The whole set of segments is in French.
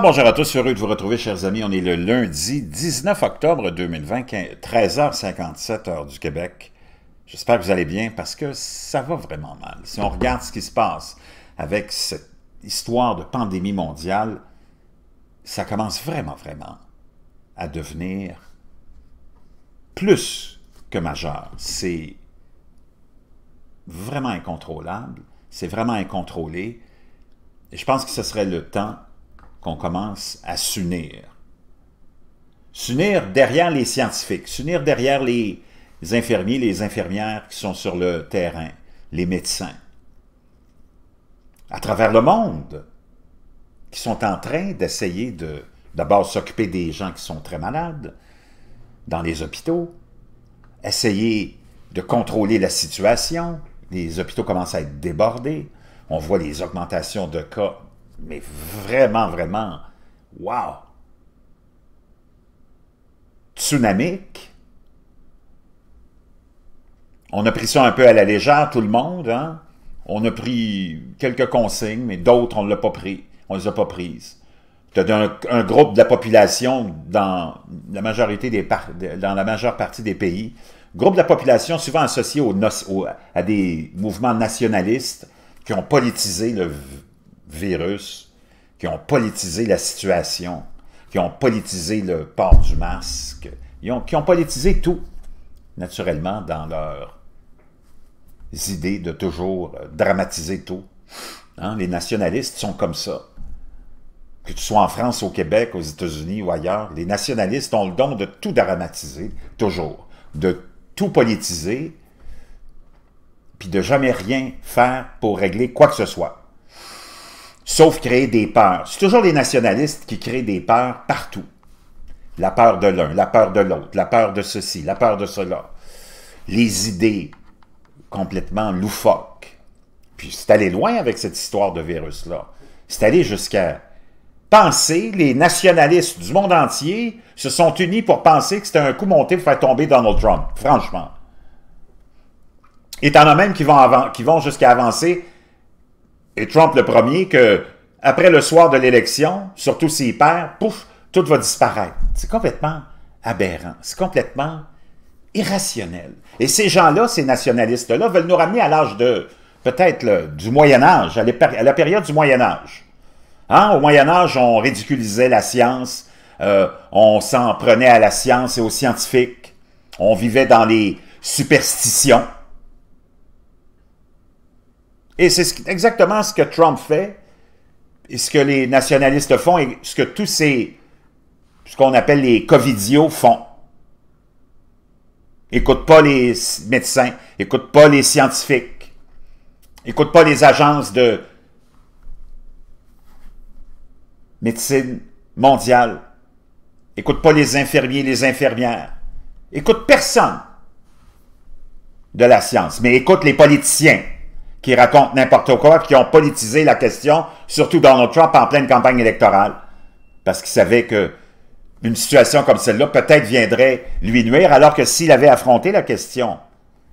bonjour à tous, heureux de vous retrouver chers amis. On est le lundi 19 octobre 2020, 13h57 heure du Québec. J'espère que vous allez bien parce que ça va vraiment mal. Si on regarde ce qui se passe avec cette histoire de pandémie mondiale, ça commence vraiment, vraiment à devenir plus que majeur. C'est vraiment incontrôlable, c'est vraiment incontrôlé. Et je pense que ce serait le temps qu'on commence à s'unir. S'unir derrière les scientifiques, s'unir derrière les infirmiers, les infirmières qui sont sur le terrain, les médecins. À travers le monde, qui sont en train d'essayer de d'abord s'occuper des gens qui sont très malades dans les hôpitaux, essayer de contrôler la situation. Les hôpitaux commencent à être débordés. On voit les augmentations de cas mais vraiment, vraiment, wow! Tsunamique. On a pris ça un peu à la légère, tout le monde. Hein? On a pris quelques consignes, mais d'autres, on ne l'a pas pris. On les a pas prises. Tu un, groupe de la population dans la majorité des dans la majeure partie des pays, groupe de la population souvent associé à des mouvements nationalistes qui ont politisé le virus, qui ont politisé la situation, qui ont politisé le port du masque, qui ont politisé tout, naturellement, dans leurs idées de toujours euh, dramatiser tout. Hein, les nationalistes sont comme ça. Que tu sois en France, au Québec, aux États-Unis ou ailleurs, les nationalistes ont le don de tout dramatiser, toujours, de tout politiser, puis de jamais rien faire pour régler quoi que ce soit sauf créer des peurs. C'est toujours les nationalistes qui créent des peurs partout. La peur de l'un, la peur de l'autre, la peur de ceci, la peur de cela. Les idées complètement loufoques. Puis c'est allé loin avec cette histoire de virus-là. C'est allé jusqu'à penser, les nationalistes du monde entier se sont unis pour penser que c'était un coup monté pour faire tomber Donald Trump, franchement. Et t'en as même vont, qui vont jusqu'à avancer et Trump le premier, que après le soir de l'élection, surtout s'il perd, pouf, tout va disparaître. C'est complètement aberrant. C'est complètement irrationnel. Et ces gens-là, ces nationalistes-là, veulent nous ramener à l'âge de, peut-être, du Moyen-Âge, à, la période du Moyen-Âge. Hein, au Moyen-Âge, on ridiculisait la science, euh, on s'en prenait à la science et aux scientifiques, on vivait dans les superstitions. Et c'est exactement ce que Trump fait, et ce que les nationalistes font, et ce que tous ces, ce qu'on appelle les covidios font. Écoute pas les médecins, écoute pas les scientifiques, écoute pas les agences de médecine mondiale, écoute pas les infirmiers, les infirmières, écoute personne de la science, mais écoute les politiciens qui racontent n'importe quoi, qui ont politisé la question, surtout Donald Trump en pleine campagne électorale, parce qu'il savait que une situation comme celle-là peut-être viendrait lui nuire, alors que s'il avait affronté la question,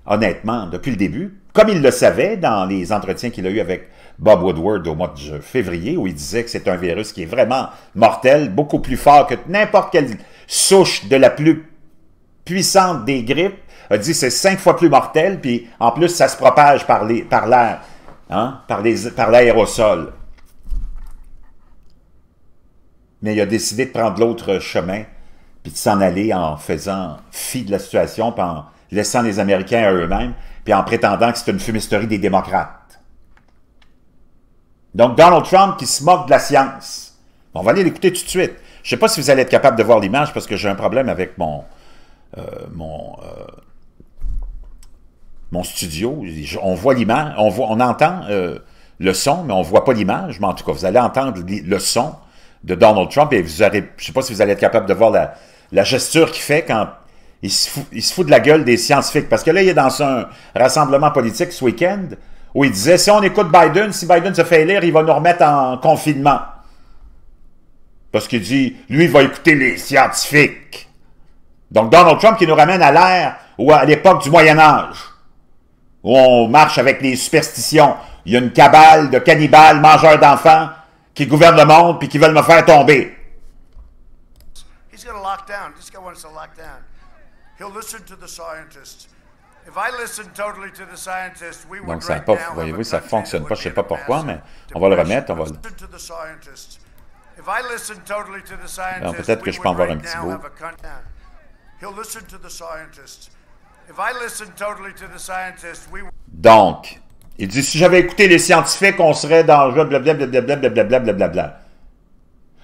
honnêtement, depuis le début, comme il le savait dans les entretiens qu'il a eus avec Bob Woodward au mois de février, où il disait que c'est un virus qui est vraiment mortel, beaucoup plus fort que n'importe quelle souche de la plus puissante des grippes, a dit c'est cinq fois plus mortel, puis en plus, ça se propage par les par, hein, par, par l'aérosol. Mais il a décidé de prendre l'autre chemin, puis de s'en aller en faisant fi de la situation, puis en laissant les Américains à eux-mêmes, puis en prétendant que c'est une fumisterie des démocrates. Donc Donald Trump qui se moque de la science. On va aller l'écouter tout de suite. Je ne sais pas si vous allez être capable de voir l'image parce que j'ai un problème avec mon, euh, mon euh, mon studio. On voit l'image, on, on entend euh, le son, mais on ne voit pas l'image. Mais en tout cas, vous allez entendre le son de Donald Trump et vous aurez, je ne sais pas si vous allez être capable de voir la, la gesture qu'il fait quand il se, fout, il se, fout, de la gueule des scientifiques. Parce que là, il est dans un rassemblement politique ce week-end où il disait, si on écoute Biden, si Biden se fait élire, il va nous remettre en confinement. Parce qu'il dit, lui, il va écouter les scientifiques. Donc Donald Trump qui nous ramène à l'ère ou à l'époque du Moyen Âge, où on marche avec les superstitions. Il y a une cabale de cannibales, mangeurs d'enfants, qui gouvernent le monde puis qui veulent me faire tomber. Donc, ça pas, voyez ça fonctionne pas. Je sais pas pourquoi, mais on va le remettre. On va peut-être que je peux en voir un petit bout. Donc, il dit, si j'avais écouté les scientifiques, on serait dans blablabla.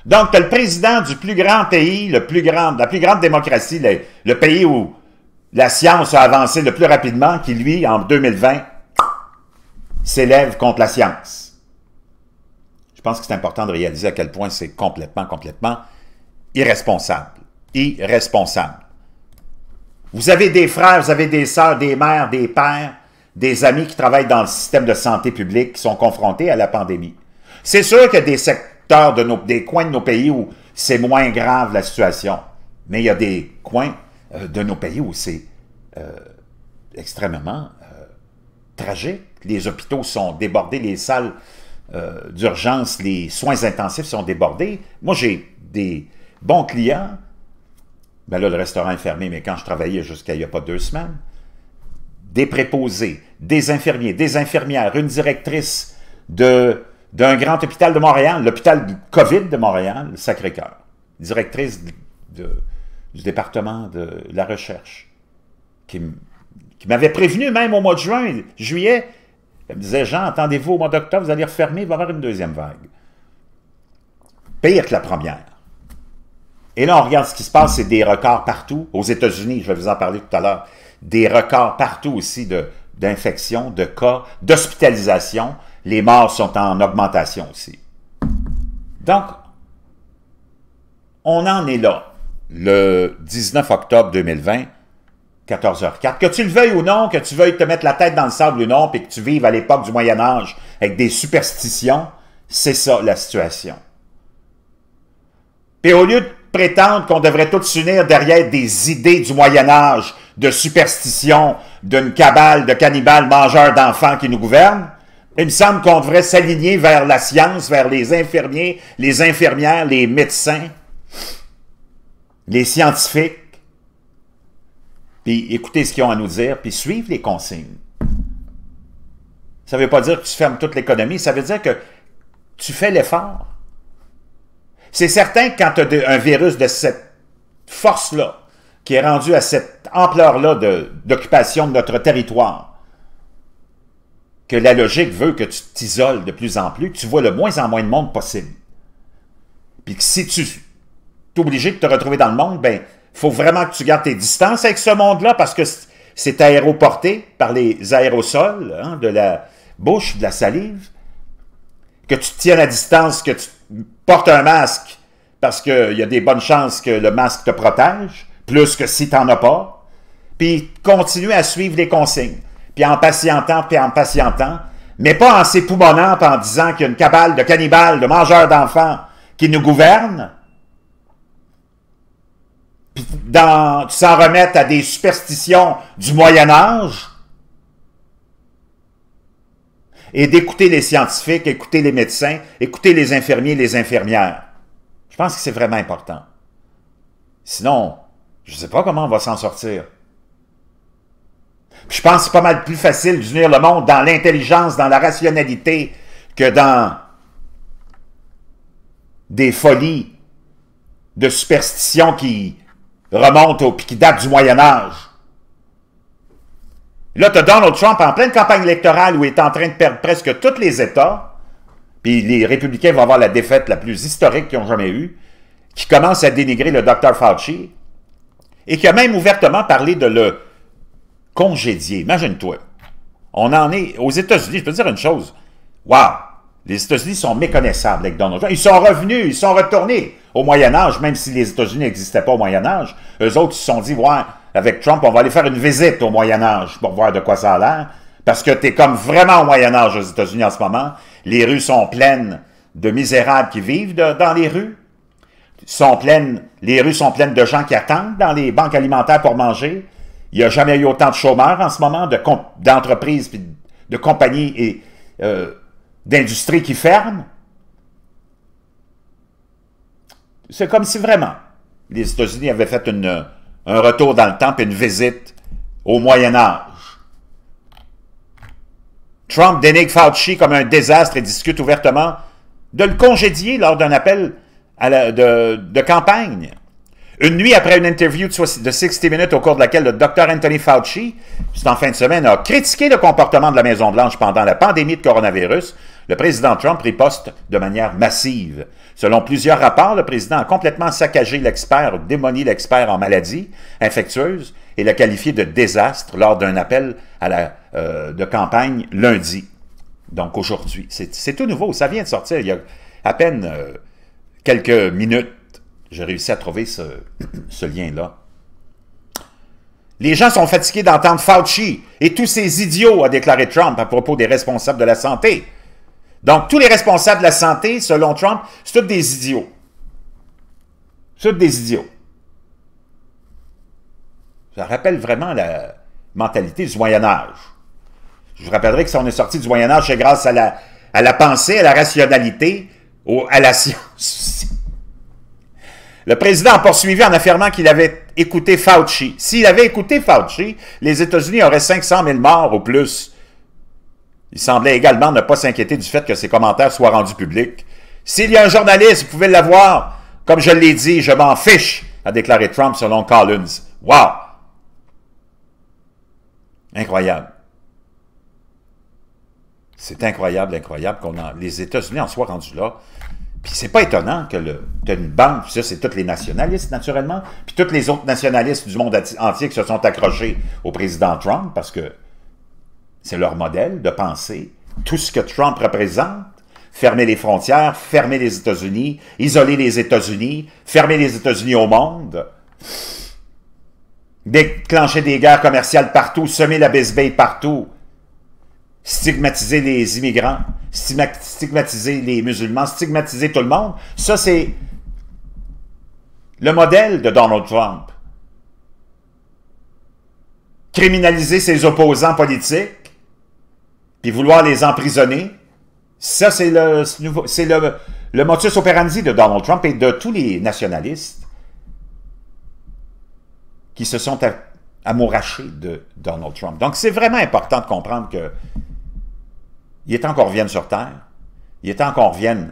Donc, tu as le président du plus grand pays, le plus grand, la plus grande démocratie, le, le pays où la science a avancé le plus rapidement, qui, lui, en 2020, s'élève contre la science. Je pense que c'est important de réaliser à quel point c'est complètement, complètement irresponsable. Irresponsable. Vous avez des frères, vous avez des sœurs, des mères, des pères, des amis qui travaillent dans le système de santé publique qui sont confrontés à la pandémie. C'est sûr que des secteurs de nos, des coins de nos pays où c'est moins grave la situation, mais il y a des coins euh, de nos pays où c'est euh, extrêmement euh, tragique. Les hôpitaux sont débordés, les salles d'urgence, les soins intensifs sont débordés. Moi, j'ai des bons clients ben là, le restaurant est fermé, mais quand je travaillais jusqu'à il n'y a pas deux semaines, des préposés, des infirmiers, des infirmières, une directrice d'un grand hôpital de Montréal, l'hôpital du COVID de Montréal, le Sacré-Cœur, directrice du département de la recherche, qui, qui m'avait prévenu même au mois de juin, juillet, elle me disait, Jean, attendez-vous au mois d'octobre, vous allez refermer, il va y avoir une deuxième vague. Pire que la première. Et là, on regarde ce qui se passe, c'est des records partout. Aux États-Unis, je vais vous en parler tout à l'heure, des records partout aussi d'infections, de, cas, d'hospitalisation. Les morts sont en augmentation aussi. Donc, on en est là, le 19 octobre 2020, 14h04. Que tu le veuilles ou non, que tu veuilles te mettre la tête dans le sable ou non, puis que tu vives à l'époque du Moyen Âge avec des superstitions, c'est ça la situation. Puis au lieu de prétendre qu'on devrait tous s'unir derrière des idées du Moyen Âge, de superstition, d'une cabale de cannibales mangeurs d'enfants qui nous gouvernent, il me semble qu'on devrait s'aligner vers la science, vers les infirmiers, les infirmières, les médecins, les scientifiques, puis écouter ce qu'ils ont à nous dire, puis suivre les consignes. Ça ne veut pas dire que tu fermes toute l'économie, ça veut dire que tu fais l'effort. C'est certain que quand tu as un virus de cette force-là, qui est rendu à cette ampleur-là d'occupation de, notre territoire, que la logique veut que tu t'isoles de plus en plus, que tu vois le moins en moins de monde possible. Puis que si tu es obligé de te retrouver dans le monde, ben faut vraiment que tu gardes tes distances avec ce monde-là parce que c'est aéroporté par les aérosols, hein, de la bouche, de la salive, que tu te tiens à distance, que tu porte un masque parce qu'il y a des bonnes chances que le masque te protège, plus que si tu n'en as pas. Puis continue à suivre les consignes. Puis en patientant, puis en patientant, mais pas en s'époumonant en disant qu'il y a une cabale de cannibales, de mangeurs d'enfants qui nous gouverne. Puis dans, tu s'en remettre à des superstitions du Moyen Âge et d'écouter les scientifiques, écouter les médecins, écouter les infirmiers, les infirmières. Je pense que c'est vraiment important. Sinon, je ne sais pas comment on va s'en sortir. je pense que c'est pas mal plus facile d'unir le monde dans l'intelligence, dans la rationalité, que dans des folies de superstitions qui remontent au, qui datent du Moyen Âge. Là, tu as Donald Trump en pleine campagne électorale où il est en train de perdre presque tous les États, puis les républicains vont avoir la défaite la plus historique qu'ils ont jamais eue, qui commence à dénigrer le Dr Fauci, et qui a même ouvertement parlé de le congédier. Imagine-toi. On en est aux États-Unis, je peux te dire une chose. Wow! Les États-Unis sont méconnaissables avec Donald Trump. Ils sont revenus, ils sont retournés au Moyen Âge, même si les États-Unis n'existaient pas au Moyen Âge. Eux autres, se sont dit, ouais, avec Trump, on va aller faire une visite au Moyen-Âge pour voir de quoi ça a l'air. Parce que tu es comme vraiment au Moyen-Âge aux États-Unis en ce moment. Les rues sont pleines de misérables qui vivent dans les rues. Sont pleines, les rues sont pleines de gens qui attendent dans les banques alimentaires pour manger. Il n'y a jamais eu autant de chômeurs en ce moment, d'entreprises, de, de compagnies et euh, d'industries qui ferment. C'est comme si vraiment les États-Unis avaient fait une, un retour dans le temps et une visite au Moyen Âge. Trump dénigre Fauci comme un désastre et discute ouvertement de le congédier lors d'un appel de, campagne. Une nuit après une interview de 60 minutes au cours de laquelle le Dr Anthony Fauci, c'est en fin de semaine, a critiqué le comportement de la Maison-Blanche pendant la pandémie de coronavirus, le président Trump riposte de manière massive. Selon plusieurs rapports, le président a complètement saccagé l'expert, démonié l'expert en maladie infectieuses et l'a qualifié de désastre lors d'un appel à la, euh, de campagne lundi. Donc aujourd'hui, c'est tout nouveau, ça vient de sortir il y a à peine euh, quelques minutes. J'ai réussi à trouver ce, ce lien-là. Les gens sont fatigués d'entendre Fauci et tous ces idiots, a déclaré Trump à propos des responsables de la santé. Donc, tous les responsables de la santé, selon Trump, c'est tous des idiots. C'est tous des idiots. Ça rappelle vraiment la mentalité du Moyen Âge. Je vous rappellerai que si on est sorti du Moyen Âge, c'est grâce à la, à la pensée, à la rationalité, à la science. Le président a poursuivi en affirmant qu'il avait écouté Fauci. S'il avait écouté Fauci, les États-Unis auraient 500 000 morts ou plus. Il semblait également ne pas s'inquiéter du fait que ses commentaires soient rendus publics. S'il y a un journaliste, vous pouvez l'avoir. Comme je l'ai dit, je m'en fiche, a déclaré Trump selon Collins. Wow! Incroyable. C'est incroyable, incroyable qu'on les États-Unis en soient rendus là. Puis c'est pas étonnant que le que une banque, ça c'est tous les nationalistes naturellement, puis tous les autres nationalistes du monde entier qui se sont accrochés au président Trump parce que c'est leur modèle de pensée. Tout ce que Trump représente, fermer les frontières, fermer les États-Unis, isoler les États-Unis, fermer les États-Unis au monde, déclencher des guerres commerciales partout, semer la bisbille partout, stigmatiser les immigrants, stigmatiser les musulmans, stigmatiser tout le monde. Ça, c'est le modèle de Donald Trump. Criminaliser ses opposants politiques, puis vouloir les emprisonner, ça, c'est le, le, le motus operandi de Donald Trump et de tous les nationalistes qui se sont amourachés de Donald Trump. Donc, c'est vraiment important de comprendre que il est temps qu'on revienne sur Terre, il est temps qu'on revienne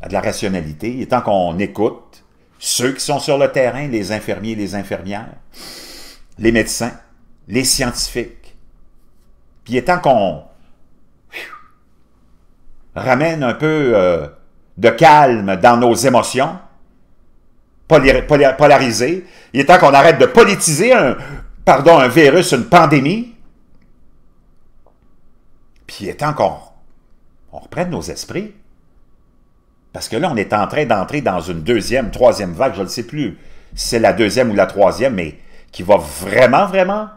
à de la rationalité, il est temps qu'on écoute ceux qui sont sur le terrain, les infirmiers et les infirmières, les médecins, les scientifiques. Puis il est temps qu'on ramène un peu euh, de calme dans nos émotions, polarisées. Il est temps qu'on arrête de politiser un, pardon, un virus, une pandémie. Puis il est temps qu'on on reprenne nos esprits. Parce que là, on est en train d'entrer dans une deuxième, troisième vague, je ne sais plus si c'est la deuxième ou la troisième, mais qui va vraiment, vraiment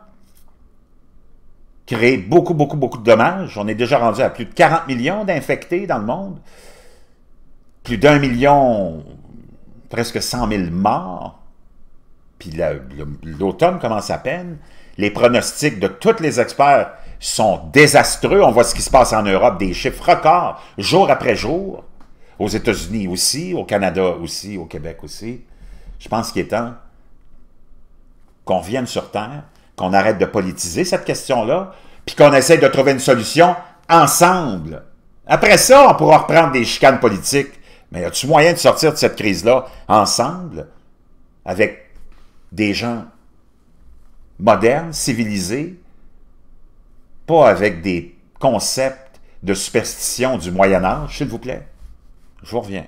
créer beaucoup, beaucoup, beaucoup de dommages. On est déjà rendu à plus de 40 millions d'infectés dans le monde. Plus d'un million, presque 100 000 morts. Puis l'automne commence à peine. Les pronostics de tous les experts sont désastreux. On voit ce qui se passe en Europe, des chiffres records, jour après jour. Aux États-Unis aussi, au Canada aussi, au Québec aussi. Je pense qu'il est temps qu'on vienne sur Terre, qu'on arrête de politiser cette question-là, puis qu'on essaie de trouver une solution ensemble. Après ça, on pourra reprendre des chicanes politiques. Mais y a t moyen de sortir de cette crise-là ensemble, avec des gens modernes, civilisés, pas avec des concepts de superstition du Moyen Âge, s'il vous plaît? Je vous reviens.